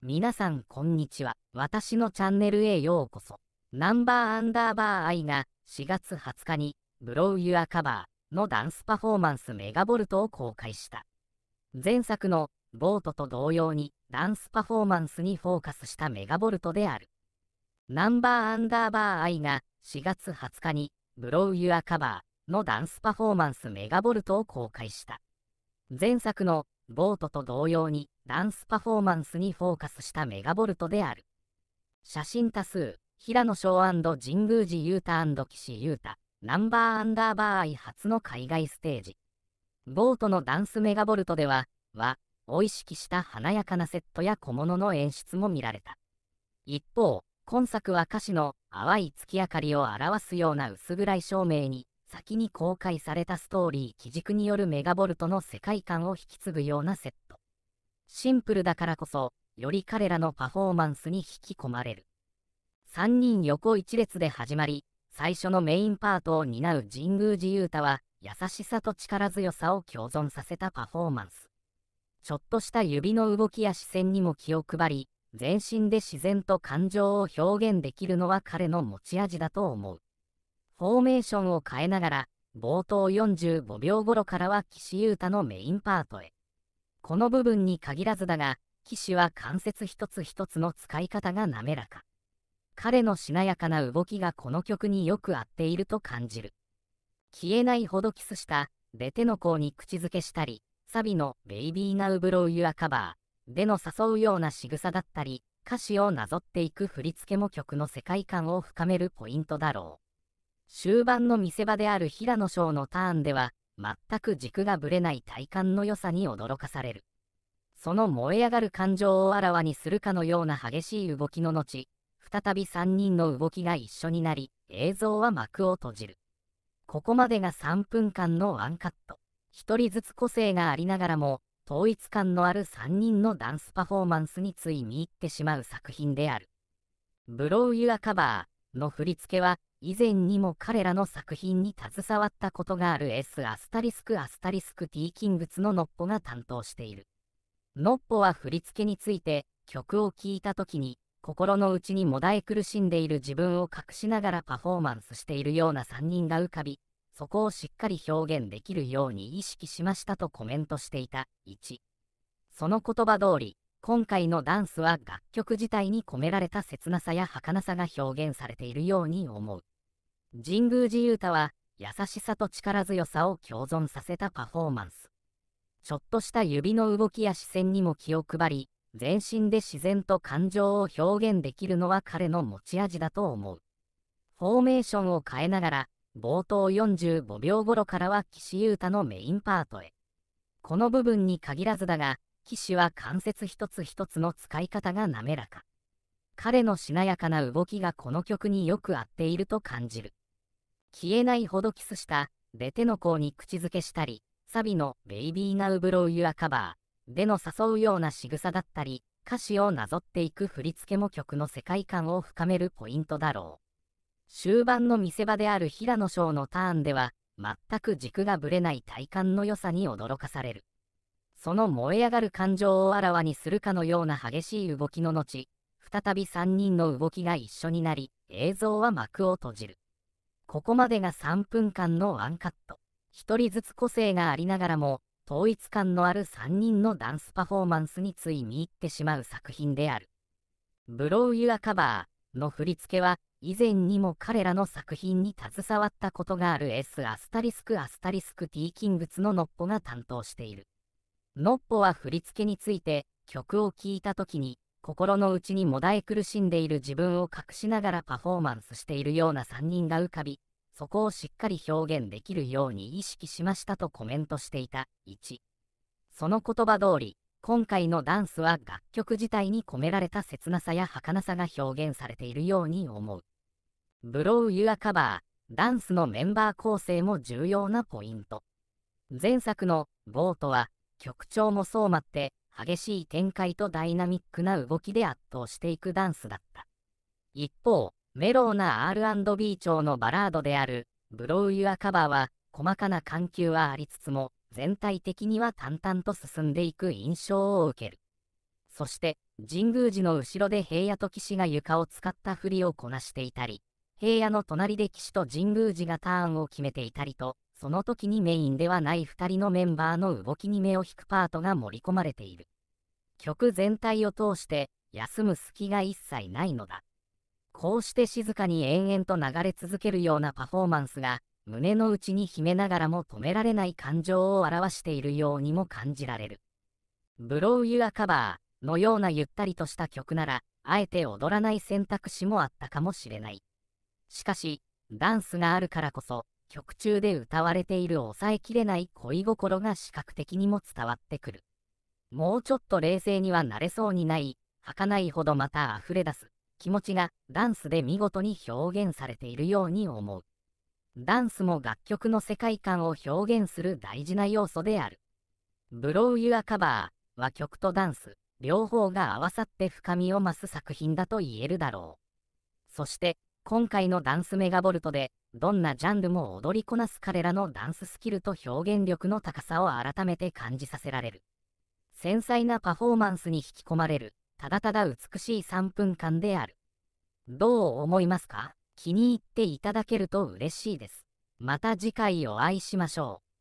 皆さんこんにちは。私のチャンネルへようこそ。ナンバーアンダーバー I が4月20日にブロウユアカバーのダンスパフォーマンスメガボルトを公開した。前作のボートと同様にダンスパフォーマンスにフォーカスしたメガボルトである。ナンバーアンダーバー I が4月20日にブロウユアカバーのダンスパフォーマンスメガボルトを公開した。前作のボートと同様にダンスパフォーマンスにフォーカスしたメガボルトである。写真多数、平野翔神宮寺雄太岸裕太、ナンバーアンダーバー愛初の海外ステージ。ボートのダンスメガボルトでは、和を意識した華やかなセットや小物の演出も見られた。一方、今作は歌詞の淡い月明かりを表すような薄暗い照明に、先に公開されたストーリー基軸によるメガボルトの世界観を引き継ぐようなセット。シンプルだからこそ、より彼らのパフォーマンスに引き込まれる。3人横一列で始まり、最初のメインパートを担う神宮寺勇太は、優しさと力強さを共存させたパフォーマンス。ちょっとした指の動きや視線にも気を配り、全身で自然と感情を表現できるのは彼の持ち味だと思う。フォーメーションを変えながら、冒頭45秒頃からは岸優太のメインパートへ。この部分に限らずだが、岸は関節一つ一つの使い方が滑らか。彼のしなやかな動きがこの曲によく合っていると感じる。消えないほどキスした、で手の甲に口づけしたり、サビのベイビーナウブロウユアカバーでの誘うような仕草だったり、歌詞をなぞっていく振り付けも曲の世界観を深めるポイントだろう。終盤の見せ場である平野翔のターンでは、全く軸がぶれない体幹の良さに驚かされる。その燃え上がる感情をあらわにするかのような激しい動きの後、再び3人の動きが一緒になり、映像は幕を閉じる。ここまでが3分間のワンカット。1人ずつ個性がありながらも、統一感のある3人のダンスパフォーマンスについ見入ってしまう作品である。ブロウユア・カバーの振り付けは、以前にも彼らの作品に携わったことがある S アスタリスクアスタリスク T キングツのノッポが担当している。ノッポは振り付けについて曲を聴いた時に心の内にもだえ苦しんでいる自分を隠しながらパフォーマンスしているような3人が浮かび、そこをしっかり表現できるように意識しましたとコメントしていた。1。その言葉通り、今回のダンスは楽曲自体に込められた切なさや儚さが表現されているように思う。神宮寺勇太は優しさと力強さを共存させたパフォーマンス。ちょっとした指の動きや視線にも気を配り、全身で自然と感情を表現できるのは彼の持ち味だと思う。フォーメーションを変えながら、冒頭45秒頃からは岸優太のメインパートへ。この部分に限らずだが、騎士は関節一つ一つの使い方が滑らか。彼のしなやかな動きがこの曲によく合っていると感じる。消えないほどキスした、でテの子に口づけしたり、サビのベイビーナウブローユアカバーでの誘うような仕草だったり、歌詞をなぞっていく振り付けも曲の世界観を深めるポイントだろう。終盤の見せ場である平野翔のターンでは、全く軸がぶれない体幹の良さに驚かされる。その燃え上がる感情をあらわにするかのような激しい動きの後、再び3人の動きが一緒になり、映像は幕を閉じる。ここまでが3分間のワンカット。1人ずつ個性がありながらも、統一感のある3人のダンスパフォーマンスについ見入ってしまう作品である。ブロウ・ユア・カバーの振り付けは、以前にも彼らの作品に携わったことがある S アスタリスクアスタリスク T キングツのノッポが担当している。ノッポは振り付けについて曲を聴いた時に心の内にもだえ苦しんでいる自分を隠しながらパフォーマンスしているような3人が浮かびそこをしっかり表現できるように意識しましたとコメントしていた1その言葉通り今回のダンスは楽曲自体に込められた切なさや儚さが表現されているように思うブロウ・ユア・カバーダンスのメンバー構成も重要なポイント前作の「ボートは曲調も相まって激しい展開とダイナミックな動きで圧倒していくダンスだった。一方、メローな R&B 調のバラードである「ブロウ・ユア・カバー」は細かな緩急はありつつも全体的には淡々と進んでいく印象を受ける。そして神宮寺の後ろで平野と騎士が床を使ったふりをこなしていたり平野の隣で騎士と神宮寺がターンを決めていたりとその時にメインではない2人のメンバーの動きに目を引くパートが盛り込まれている。曲全体を通して休む隙が一切ないのだ。こうして静かに延々と流れ続けるようなパフォーマンスが胸の内に秘めながらも止められない感情を表しているようにも感じられる。ブロウユアカバーのようなゆったりとした曲なら、あえて踊らない選択肢もあったかもしれない。しかし、ダンスがあるからこそ、曲中で歌われている抑えきれない恋心が視覚的にも伝わってくる。もうちょっと冷静にはなれそうにない、儚いほどまた溢れ出す気持ちがダンスで見事に表現されているように思う。ダンスも楽曲の世界観を表現する大事な要素である。ブロウ・ユア・カバーは曲とダンス、両方が合わさって深みを増す作品だと言えるだろう。そして、今回のダンスメガボルトでどんなジャンルも踊りこなす彼らのダンススキルと表現力の高さを改めて感じさせられる。繊細なパフォーマンスに引き込まれる、ただただ美しい3分間である。どう思いますか気に入っていただけると嬉しいです。また次回お会いしましょう。